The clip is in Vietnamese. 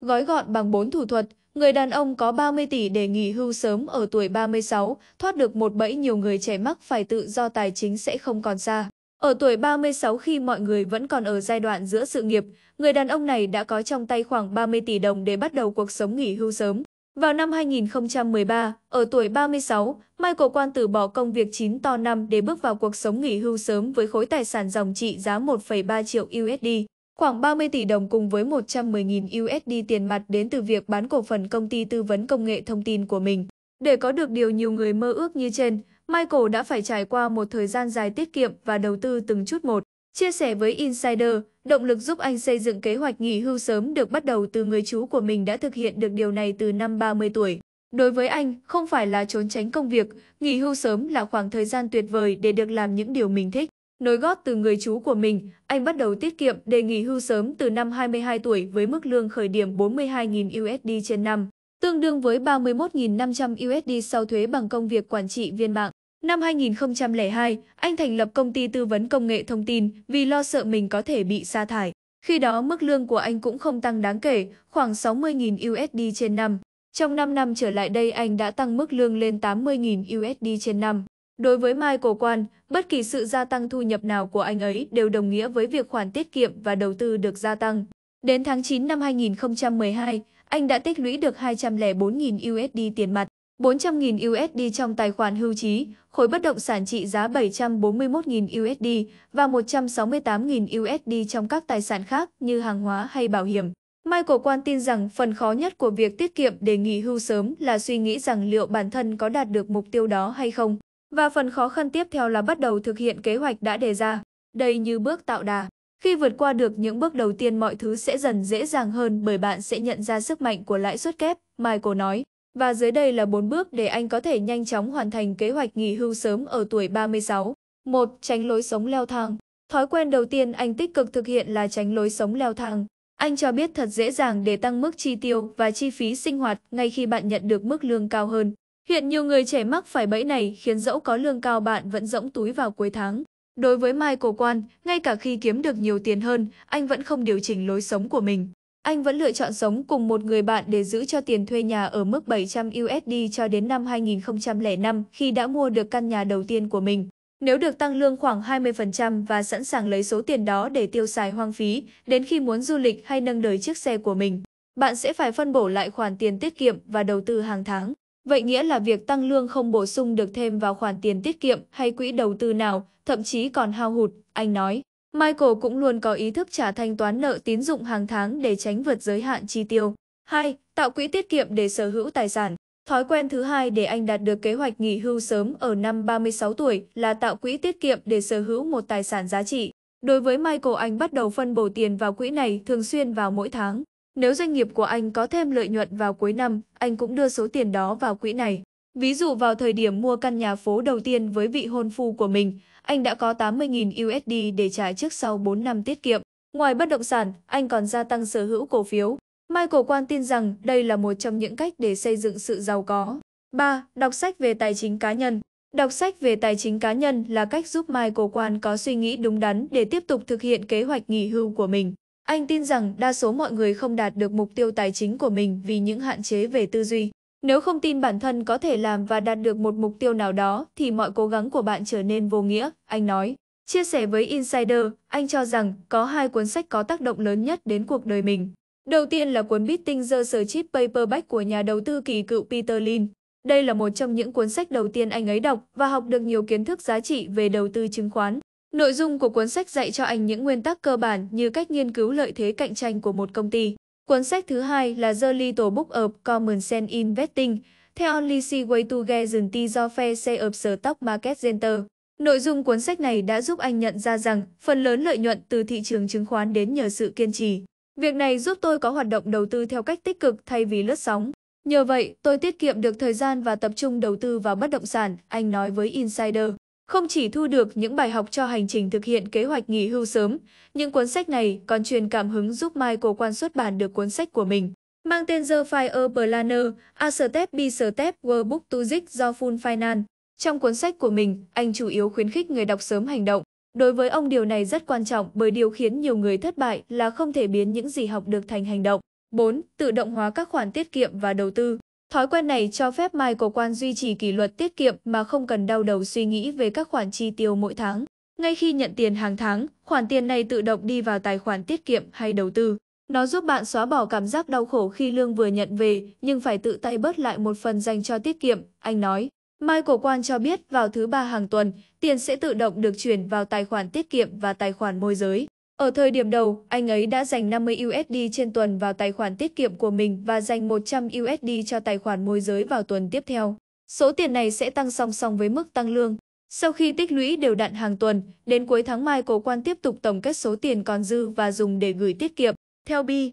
Gói gọn bằng 4 thủ thuật, người đàn ông có 30 tỷ để nghỉ hưu sớm ở tuổi 36, thoát được một bẫy nhiều người trẻ mắc phải tự do tài chính sẽ không còn xa. Ở tuổi 36 khi mọi người vẫn còn ở giai đoạn giữa sự nghiệp, người đàn ông này đã có trong tay khoảng 30 tỷ đồng để bắt đầu cuộc sống nghỉ hưu sớm. Vào năm 2013, ở tuổi 36, Michael Quan từ bỏ công việc 9 to năm để bước vào cuộc sống nghỉ hưu sớm với khối tài sản dòng trị giá 1,3 triệu USD khoảng 30 tỷ đồng cùng với 110.000 USD tiền mặt đến từ việc bán cổ phần công ty tư vấn công nghệ thông tin của mình. Để có được điều nhiều người mơ ước như trên, Michael đã phải trải qua một thời gian dài tiết kiệm và đầu tư từng chút một. Chia sẻ với Insider, động lực giúp anh xây dựng kế hoạch nghỉ hưu sớm được bắt đầu từ người chú của mình đã thực hiện được điều này từ năm 30 tuổi. Đối với anh, không phải là trốn tránh công việc, nghỉ hưu sớm là khoảng thời gian tuyệt vời để được làm những điều mình thích. Nối gót từ người chú của mình, anh bắt đầu tiết kiệm đề nghỉ hưu sớm từ năm 22 tuổi với mức lương khởi điểm 42.000 USD trên năm, tương đương với 31.500 USD sau thuế bằng công việc quản trị viên mạng. Năm 2002, anh thành lập công ty tư vấn công nghệ thông tin vì lo sợ mình có thể bị sa thải. Khi đó mức lương của anh cũng không tăng đáng kể, khoảng 60.000 USD trên năm. Trong 5 năm trở lại đây anh đã tăng mức lương lên 80.000 USD trên năm. Đối với Michael Quan, bất kỳ sự gia tăng thu nhập nào của anh ấy đều đồng nghĩa với việc khoản tiết kiệm và đầu tư được gia tăng. Đến tháng 9 năm 2012, anh đã tích lũy được 204.000 USD tiền mặt, 400.000 USD trong tài khoản hưu trí, khối bất động sản trị giá 741.000 USD và 168.000 USD trong các tài sản khác như hàng hóa hay bảo hiểm. Michael Quan tin rằng phần khó nhất của việc tiết kiệm để nghỉ hưu sớm là suy nghĩ rằng liệu bản thân có đạt được mục tiêu đó hay không. Và phần khó khăn tiếp theo là bắt đầu thực hiện kế hoạch đã đề ra. Đây như bước tạo đà. Khi vượt qua được những bước đầu tiên mọi thứ sẽ dần dễ dàng hơn bởi bạn sẽ nhận ra sức mạnh của lãi suất kép, Michael nói. Và dưới đây là bốn bước để anh có thể nhanh chóng hoàn thành kế hoạch nghỉ hưu sớm ở tuổi 36. 1. Tránh lối sống leo thang. Thói quen đầu tiên anh tích cực thực hiện là tránh lối sống leo thang. Anh cho biết thật dễ dàng để tăng mức chi tiêu và chi phí sinh hoạt ngay khi bạn nhận được mức lương cao hơn. Hiện nhiều người trẻ mắc phải bẫy này khiến dẫu có lương cao bạn vẫn rỗng túi vào cuối tháng. Đối với Michael Quan, ngay cả khi kiếm được nhiều tiền hơn, anh vẫn không điều chỉnh lối sống của mình. Anh vẫn lựa chọn sống cùng một người bạn để giữ cho tiền thuê nhà ở mức 700 USD cho đến năm 2005 khi đã mua được căn nhà đầu tiên của mình. Nếu được tăng lương khoảng 20% và sẵn sàng lấy số tiền đó để tiêu xài hoang phí, đến khi muốn du lịch hay nâng đời chiếc xe của mình, bạn sẽ phải phân bổ lại khoản tiền tiết kiệm và đầu tư hàng tháng. Vậy nghĩa là việc tăng lương không bổ sung được thêm vào khoản tiền tiết kiệm hay quỹ đầu tư nào, thậm chí còn hao hụt, anh nói. Michael cũng luôn có ý thức trả thanh toán nợ tín dụng hàng tháng để tránh vượt giới hạn chi tiêu. 2. Tạo quỹ tiết kiệm để sở hữu tài sản. Thói quen thứ hai để anh đạt được kế hoạch nghỉ hưu sớm ở năm 36 tuổi là tạo quỹ tiết kiệm để sở hữu một tài sản giá trị. Đối với Michael, anh bắt đầu phân bổ tiền vào quỹ này thường xuyên vào mỗi tháng. Nếu doanh nghiệp của anh có thêm lợi nhuận vào cuối năm, anh cũng đưa số tiền đó vào quỹ này. Ví dụ vào thời điểm mua căn nhà phố đầu tiên với vị hôn phu của mình, anh đã có 80.000 USD để trả trước sau 4 năm tiết kiệm. Ngoài bất động sản, anh còn gia tăng sở hữu cổ phiếu. Michael Quan tin rằng đây là một trong những cách để xây dựng sự giàu có. 3. Đọc sách về tài chính cá nhân Đọc sách về tài chính cá nhân là cách giúp Michael Quan có suy nghĩ đúng đắn để tiếp tục thực hiện kế hoạch nghỉ hưu của mình. Anh tin rằng đa số mọi người không đạt được mục tiêu tài chính của mình vì những hạn chế về tư duy. Nếu không tin bản thân có thể làm và đạt được một mục tiêu nào đó thì mọi cố gắng của bạn trở nên vô nghĩa, anh nói. Chia sẻ với Insider, anh cho rằng có hai cuốn sách có tác động lớn nhất đến cuộc đời mình. Đầu tiên là cuốn Beating the Searchit Paperback của nhà đầu tư kỳ cựu Peter Lin. Đây là một trong những cuốn sách đầu tiên anh ấy đọc và học được nhiều kiến thức giá trị về đầu tư chứng khoán. Nội dung của cuốn sách dạy cho anh những nguyên tắc cơ bản như cách nghiên cứu lợi thế cạnh tranh của một công ty. Cuốn sách thứ hai là The Little Book of Common Sense Investing, The Only Way to Get Certainty do Fair Share of Stock Market Center. Nội dung cuốn sách này đã giúp anh nhận ra rằng phần lớn lợi nhuận từ thị trường chứng khoán đến nhờ sự kiên trì. Việc này giúp tôi có hoạt động đầu tư theo cách tích cực thay vì lướt sóng. Nhờ vậy, tôi tiết kiệm được thời gian và tập trung đầu tư vào bất động sản, anh nói với Insider. Không chỉ thu được những bài học cho hành trình thực hiện kế hoạch nghỉ hưu sớm, những cuốn sách này còn truyền cảm hứng giúp Michael Quan xuất bản được cuốn sách của mình. Mang tên The Fire Planner, A Step B Step Workbook to Zig do Full Finance. Trong cuốn sách của mình, anh chủ yếu khuyến khích người đọc sớm hành động. Đối với ông điều này rất quan trọng bởi điều khiến nhiều người thất bại là không thể biến những gì học được thành hành động. 4. Tự động hóa các khoản tiết kiệm và đầu tư. Thói quen này cho phép Michael Quan duy trì kỷ luật tiết kiệm mà không cần đau đầu suy nghĩ về các khoản chi tiêu mỗi tháng. Ngay khi nhận tiền hàng tháng, khoản tiền này tự động đi vào tài khoản tiết kiệm hay đầu tư. Nó giúp bạn xóa bỏ cảm giác đau khổ khi lương vừa nhận về, nhưng phải tự tay bớt lại một phần dành cho tiết kiệm, anh nói. Michael Quan cho biết vào thứ ba hàng tuần, tiền sẽ tự động được chuyển vào tài khoản tiết kiệm và tài khoản môi giới. Ở thời điểm đầu, anh ấy đã dành 50 USD trên tuần vào tài khoản tiết kiệm của mình và dành 100 USD cho tài khoản môi giới vào tuần tiếp theo. Số tiền này sẽ tăng song song với mức tăng lương. Sau khi tích lũy đều đặn hàng tuần, đến cuối tháng mai cổ quan tiếp tục tổng kết số tiền còn dư và dùng để gửi tiết kiệm. Theo Bi,